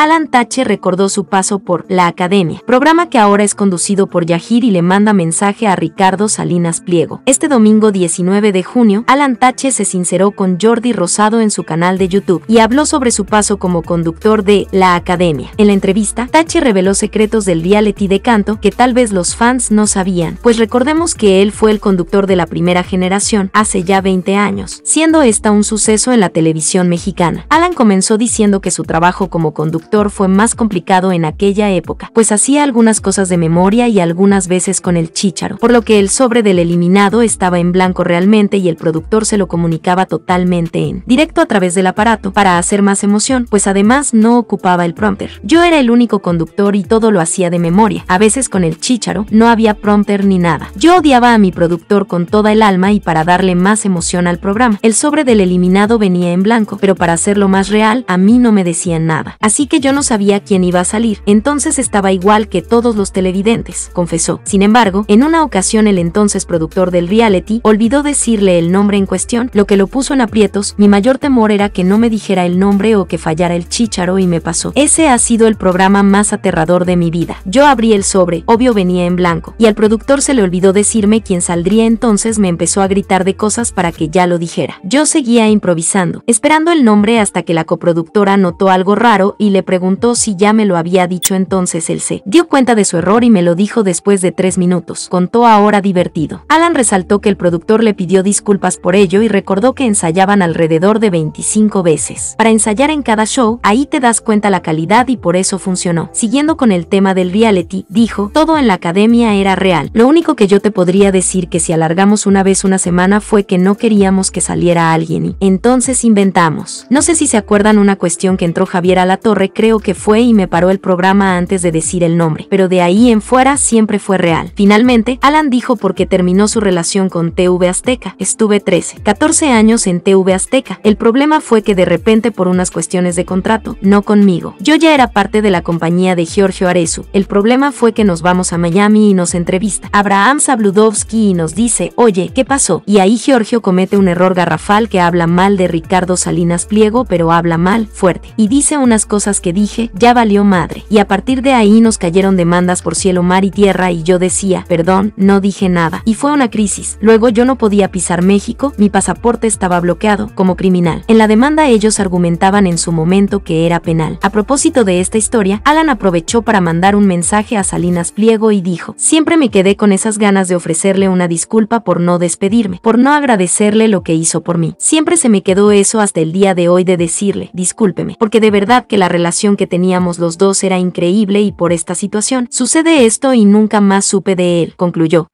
Alan Tache recordó su paso por La Academia, programa que ahora es conducido por Yahir y le manda mensaje a Ricardo Salinas Pliego. Este domingo 19 de junio, Alan Tache se sinceró con Jordi Rosado en su canal de YouTube y habló sobre su paso como conductor de La Academia. En la entrevista, Tache reveló secretos del reality de canto que tal vez los fans no sabían, pues recordemos que él fue el conductor de la primera generación hace ya 20 años, siendo esta un suceso en la televisión mexicana. Alan comenzó diciendo que su trabajo como conductor fue más complicado en aquella época, pues hacía algunas cosas de memoria y algunas veces con el chícharo, por lo que el sobre del eliminado estaba en blanco realmente y el productor se lo comunicaba totalmente en directo a través del aparato para hacer más emoción, pues además no ocupaba el prompter. Yo era el único conductor y todo lo hacía de memoria, a veces con el chícharo, no había prompter ni nada. Yo odiaba a mi productor con toda el alma y para darle más emoción al programa. El sobre del eliminado venía en blanco, pero para hacerlo más real, a mí no me decían nada. Así que yo no sabía quién iba a salir, entonces estaba igual que todos los televidentes, confesó. Sin embargo, en una ocasión el entonces productor del reality olvidó decirle el nombre en cuestión, lo que lo puso en aprietos, mi mayor temor era que no me dijera el nombre o que fallara el chícharo y me pasó. Ese ha sido el programa más aterrador de mi vida. Yo abrí el sobre, obvio venía en blanco, y al productor se le olvidó decirme quién saldría entonces me empezó a gritar de cosas para que ya lo dijera. Yo seguía improvisando, esperando el nombre hasta que la coproductora notó algo raro y le preguntó si ya me lo había dicho entonces el se dio cuenta de su error y me lo dijo después de tres minutos, contó ahora divertido. Alan resaltó que el productor le pidió disculpas por ello y recordó que ensayaban alrededor de 25 veces. Para ensayar en cada show, ahí te das cuenta la calidad y por eso funcionó. Siguiendo con el tema del reality, dijo, todo en la academia era real. Lo único que yo te podría decir que si alargamos una vez una semana fue que no queríamos que saliera alguien y entonces inventamos. No sé si se acuerdan una cuestión que entró Javier a la torre creo que fue y me paró el programa antes de decir el nombre, pero de ahí en fuera siempre fue real. Finalmente, Alan dijo porque terminó su relación con TV Azteca. Estuve 13, 14 años en TV Azteca. El problema fue que de repente por unas cuestiones de contrato, no conmigo. Yo ya era parte de la compañía de Giorgio Arezu. El problema fue que nos vamos a Miami y nos entrevista. Abraham Sabludowski y nos dice, oye, ¿qué pasó? Y ahí Giorgio comete un error garrafal que habla mal de Ricardo Salinas Pliego, pero habla mal, fuerte, y dice unas cosas que dije, ya valió madre. Y a partir de ahí nos cayeron demandas por cielo, mar y tierra y yo decía, perdón, no dije nada. Y fue una crisis. Luego yo no podía pisar México, mi pasaporte estaba bloqueado, como criminal. En la demanda ellos argumentaban en su momento que era penal. A propósito de esta historia, Alan aprovechó para mandar un mensaje a Salinas Pliego y dijo, siempre me quedé con esas ganas de ofrecerle una disculpa por no despedirme, por no agradecerle lo que hizo por mí. Siempre se me quedó eso hasta el día de hoy de decirle, discúlpeme, porque de verdad que la relación que teníamos los dos era increíble y por esta situación sucede esto y nunca más supe de él, concluyó.